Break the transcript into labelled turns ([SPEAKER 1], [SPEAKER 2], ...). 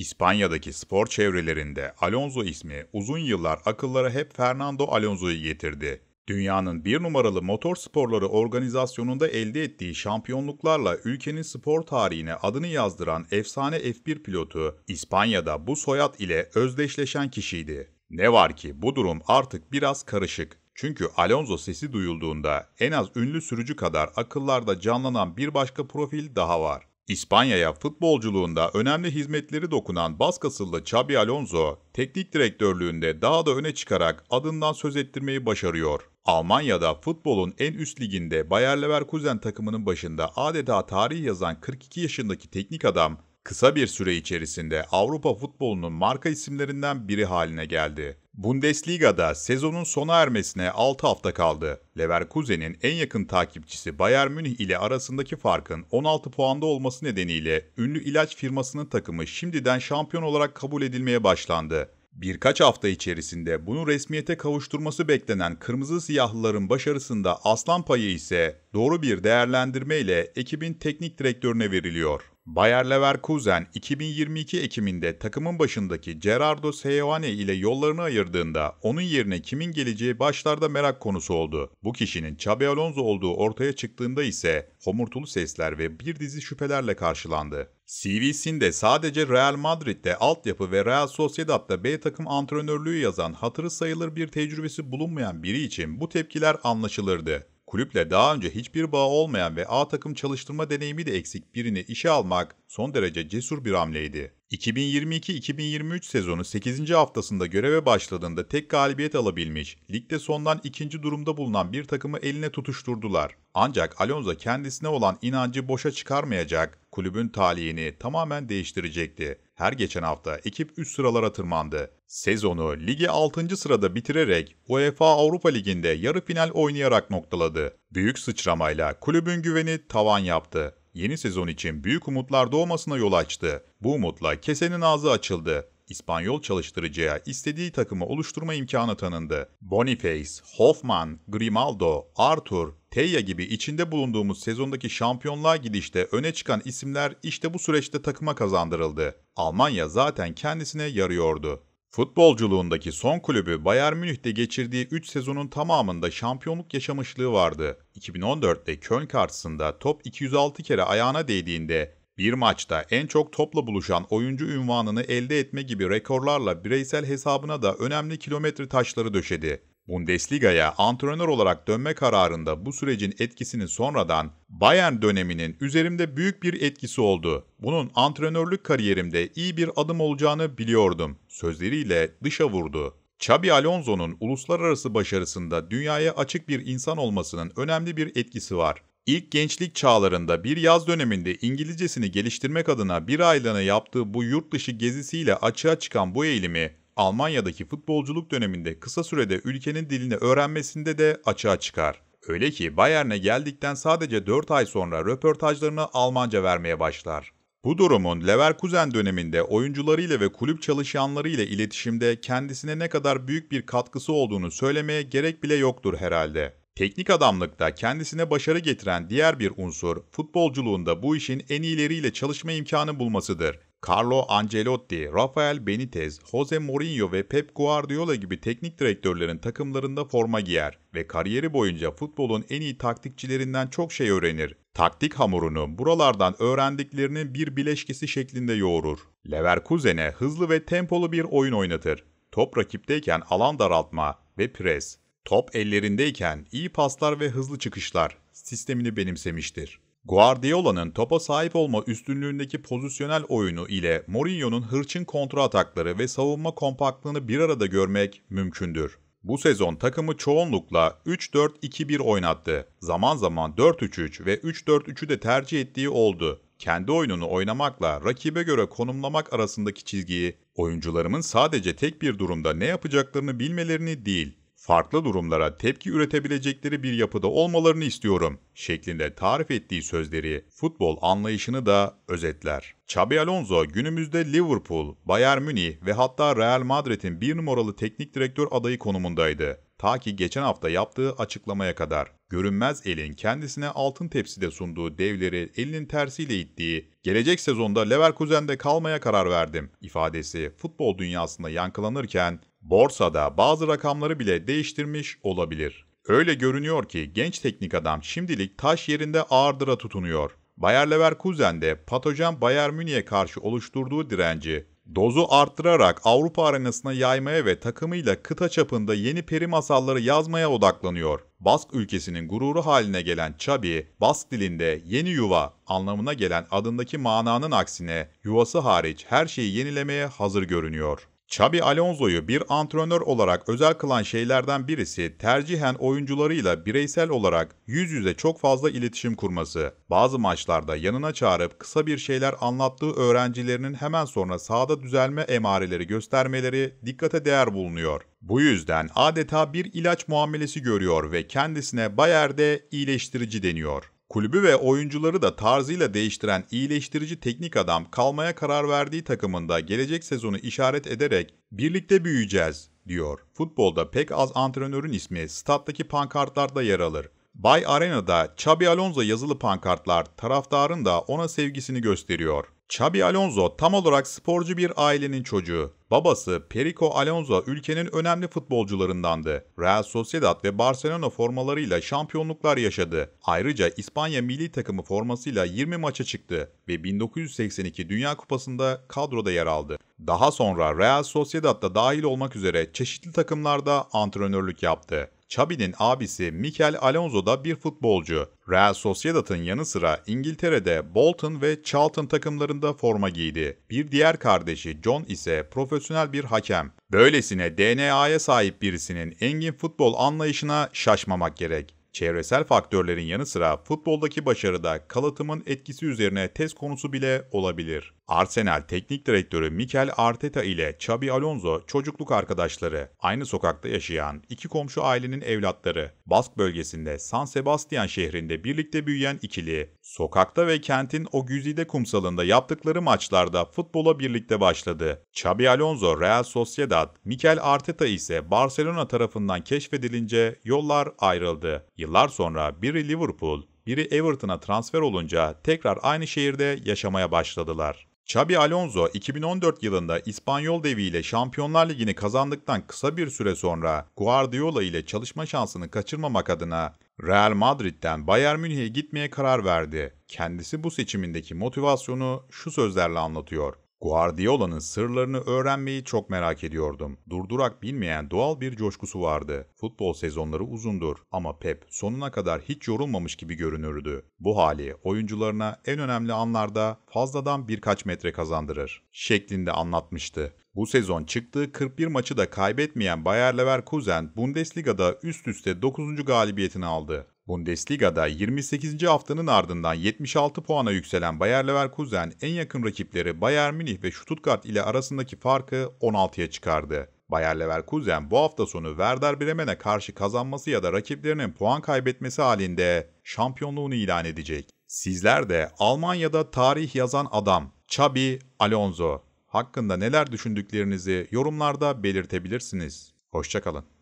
[SPEAKER 1] İspanya'daki spor çevrelerinde Alonso ismi uzun yıllar akıllara hep Fernando Alonso'yu getirdi. Dünyanın bir numaralı motor sporları organizasyonunda elde ettiği şampiyonluklarla ülkenin spor tarihine adını yazdıran efsane F1 pilotu İspanya'da bu soyad ile özdeşleşen kişiydi. Ne var ki bu durum artık biraz karışık. Çünkü Alonso sesi duyulduğunda en az ünlü sürücü kadar akıllarda canlanan bir başka profil daha var. İspanya'ya futbolculuğunda önemli hizmetleri dokunan Baskasıllı Xabi Alonso, teknik direktörlüğünde daha da öne çıkarak adından söz ettirmeyi başarıyor. Almanya'da futbolun en üst liginde Bayer Leverkusen takımının başında adeta tarih yazan 42 yaşındaki teknik adam, kısa bir süre içerisinde Avrupa futbolunun marka isimlerinden biri haline geldi. Bundesliga'da sezonun sona ermesine 6 hafta kaldı. Leverkusen'in en yakın takipçisi Bayern Münih ile arasındaki farkın 16 puanda olması nedeniyle ünlü ilaç firmasının takımı şimdiden şampiyon olarak kabul edilmeye başlandı. Birkaç hafta içerisinde bunu resmiyete kavuşturması beklenen kırmızı siyahlıların başarısında aslan payı ise doğru bir değerlendirme ile ekibin teknik direktörüne veriliyor. Bayer Leverkusen 2022 Ekim'inde takımın başındaki Gerardo Seoane ile yollarını ayırdığında onun yerine kimin geleceği başlarda merak konusu oldu. Bu kişinin Xabi Alonso olduğu ortaya çıktığında ise homurtulu sesler ve bir dizi şüphelerle karşılandı. CV'sinde sadece Real Madrid'de altyapı ve Real Sociedad'da B takım antrenörlüğü yazan hatırı sayılır bir tecrübesi bulunmayan biri için bu tepkiler anlaşılırdı. Kulüple daha önce hiçbir bağ olmayan ve A takım çalıştırma deneyimi de eksik birini işe almak son derece cesur bir hamleydi. 2022-2023 sezonu 8. haftasında göreve başladığında tek galibiyet alabilmiş, ligde sondan ikinci durumda bulunan bir takımı eline tutuşturdular. Ancak Alonso kendisine olan inancı boşa çıkarmayacak, kulübün talihini tamamen değiştirecekti. Her geçen hafta ekip üst sıralara tırmandı. Sezonu ligi 6. sırada bitirerek UEFA Avrupa Ligi'nde yarı final oynayarak noktaladı. Büyük sıçramayla kulübün güveni tavan yaptı. Yeni sezon için büyük umutlar doğmasına yol açtı. Bu umutla kesenin ağzı açıldı. İspanyol çalıştırıcıya istediği takımı oluşturma imkanı tanındı. Boniface, Hoffman, Grimaldo, Arthur, Teya gibi içinde bulunduğumuz sezondaki şampiyonluğa gidişte öne çıkan isimler işte bu süreçte takıma kazandırıldı. Almanya zaten kendisine yarıyordu. Futbolculuğundaki son kulübü Bayern Münih'te geçirdiği 3 sezonun tamamında şampiyonluk yaşamışlığı vardı. 2014'te Köln karşısında top 206 kere ayağına değdiğinde bir maçta en çok topla buluşan oyuncu ünvanını elde etme gibi rekorlarla bireysel hesabına da önemli kilometre taşları döşedi. Bundesliga'ya antrenör olarak dönme kararında bu sürecin etkisini sonradan Bayern döneminin üzerimde büyük bir etkisi oldu. Bunun antrenörlük kariyerimde iyi bir adım olacağını biliyordum. Sözleriyle dışa vurdu. Xabi Alonso'nun uluslararası başarısında dünyaya açık bir insan olmasının önemli bir etkisi var ilk gençlik çağlarında bir yaz döneminde İngilizcesini geliştirmek adına bir aylığına yaptığı bu yurt dışı gezisiyle açığa çıkan bu eğilimi Almanya'daki futbolculuk döneminde kısa sürede ülkenin dilini öğrenmesinde de açığa çıkar. Öyle ki Bayern'e geldikten sadece 4 ay sonra röportajlarını Almanca vermeye başlar. Bu durumun Leverkusen döneminde oyuncularıyla ve kulüp çalışanlarıyla iletişimde kendisine ne kadar büyük bir katkısı olduğunu söylemeye gerek bile yoktur herhalde. Teknik adamlıkta kendisine başarı getiren diğer bir unsur, futbolculuğunda bu işin en iyileriyle çalışma imkanı bulmasıdır. Carlo Ancelotti, Rafael Benitez, Jose Mourinho ve Pep Guardiola gibi teknik direktörlerin takımlarında forma giyer ve kariyeri boyunca futbolun en iyi taktikçilerinden çok şey öğrenir. Taktik hamurunu buralardan öğrendiklerinin bir bileşkesi şeklinde yoğurur. Leverkusen'e hızlı ve tempolu bir oyun oynatır. Top rakipteyken alan daraltma ve pres, Top ellerindeyken iyi paslar ve hızlı çıkışlar sistemini benimsemiştir. Guardiola'nın topa sahip olma üstünlüğündeki pozisyonel oyunu ile Mourinho'nun hırçın kontra atakları ve savunma kompaktlığını bir arada görmek mümkündür. Bu sezon takımı çoğunlukla 3-4-2-1 oynattı. Zaman zaman 4-3-3 ve 3-4-3'ü de tercih ettiği oldu. Kendi oyununu oynamakla rakibe göre konumlamak arasındaki çizgiyi oyuncularımın sadece tek bir durumda ne yapacaklarını bilmelerini değil, farklı durumlara tepki üretebilecekleri bir yapıda olmalarını istiyorum şeklinde tarif ettiği sözleri futbol anlayışını da özetler. Xabi Alonso günümüzde Liverpool, Bayern Münih ve hatta Real Madrid'in bir numaralı teknik direktör adayı konumundaydı. Ta ki geçen hafta yaptığı açıklamaya kadar görünmez elin kendisine altın tepside sunduğu devleri elinin tersiyle ittiği, gelecek sezonda Leverkusen'de kalmaya karar verdim ifadesi futbol dünyasında yankılanırken borsada bazı rakamları bile değiştirmiş olabilir. Öyle görünüyor ki genç teknik adam şimdilik taş yerinde ağırdıra tutunuyor. Bayer Leverkusen de patojen Bayern Münih'e karşı oluşturduğu direnci dozu arttırarak Avrupa arenasına yaymaya ve takımıyla kıta çapında yeni peri masalları yazmaya odaklanıyor. Bask ülkesinin gururu haline gelen Çabi, Bask dilinde yeni yuva anlamına gelen adındaki mananın aksine yuvası hariç her şeyi yenilemeye hazır görünüyor. Xabi Alonso'yu bir antrenör olarak özel kılan şeylerden birisi tercihen oyuncularıyla bireysel olarak yüz yüze çok fazla iletişim kurması. Bazı maçlarda yanına çağırıp kısa bir şeyler anlattığı öğrencilerinin hemen sonra sahada düzelme emareleri göstermeleri dikkate değer bulunuyor. Bu yüzden adeta bir ilaç muamelesi görüyor ve kendisine Bayer'de iyileştirici deniyor. Kulübü ve oyuncuları da tarzıyla değiştiren iyileştirici teknik adam kalmaya karar verdiği takımında gelecek sezonu işaret ederek birlikte büyüyeceğiz diyor. Futbolda pek az antrenörün ismi stattaki pankartlarda yer alır. Bay Arena'da Xabi Alonso yazılı pankartlar taraftarın da ona sevgisini gösteriyor. Xabi Alonso tam olarak sporcu bir ailenin çocuğu. Babası Perico Alonso ülkenin önemli futbolcularındandı. Real Sociedad ve Barcelona formalarıyla şampiyonluklar yaşadı. Ayrıca İspanya milli takımı formasıyla 20 maça çıktı ve 1982 Dünya Kupası'nda kadroda yer aldı. Daha sonra Real Sociedad'da dahil olmak üzere çeşitli takımlarda antrenörlük yaptı. Xabi'nin abisi Mikel Alonso da bir futbolcu. Real Sociedad'ın yanı sıra İngiltere'de Bolton ve Charlton takımlarında forma giydi. Bir diğer kardeşi John ise profesyonel bir hakem. Böylesine DNA'ya sahip birisinin engin futbol anlayışına şaşmamak gerek. Çevresel faktörlerin yanı sıra futboldaki başarıda kalıtımın etkisi üzerine test konusu bile olabilir. Arsenal Teknik Direktörü Mikel Arteta ile Xabi Alonso çocukluk arkadaşları, aynı sokakta yaşayan iki komşu ailenin evlatları, Bask bölgesinde San Sebastian şehrinde birlikte büyüyen ikili, sokakta ve kentin o güzide kumsalında yaptıkları maçlarda futbola birlikte başladı. Xabi Alonso Real Sociedad, Mikel Arteta ise Barcelona tarafından keşfedilince yollar ayrıldı. Yıllar sonra biri Liverpool, biri Everton'a transfer olunca tekrar aynı şehirde yaşamaya başladılar. Xabi Alonso 2014 yılında İspanyol deviyle Şampiyonlar Ligi'ni kazandıktan kısa bir süre sonra Guardiola ile çalışma şansını kaçırmamak adına Real Madrid'den Bayern Münih'e gitmeye karar verdi. Kendisi bu seçimindeki motivasyonu şu sözlerle anlatıyor. Guardiola'nın sırlarını öğrenmeyi çok merak ediyordum. Durdurak bilmeyen doğal bir coşkusu vardı. Futbol sezonları uzundur ama Pep sonuna kadar hiç yorulmamış gibi görünürdü. Bu hali oyuncularına en önemli anlarda fazladan birkaç metre kazandırır şeklinde anlatmıştı. Bu sezon çıktığı 41 maçı da kaybetmeyen Bayer Leverkusen Bundesliga'da üst üste 9. galibiyetini aldı. Bundesliga'da 28. haftanın ardından 76 puana yükselen Bayer Leverkusen en yakın rakipleri Bayern Münih ve Stuttgart ile arasındaki farkı 16'ya çıkardı. Bayer Leverkusen bu hafta sonu Werder Bremen'e karşı kazanması ya da rakiplerinin puan kaybetmesi halinde şampiyonluğunu ilan edecek. Sizler de Almanya'da tarih yazan adam Xabi Alonso hakkında neler düşündüklerinizi yorumlarda belirtebilirsiniz. Hoşçakalın.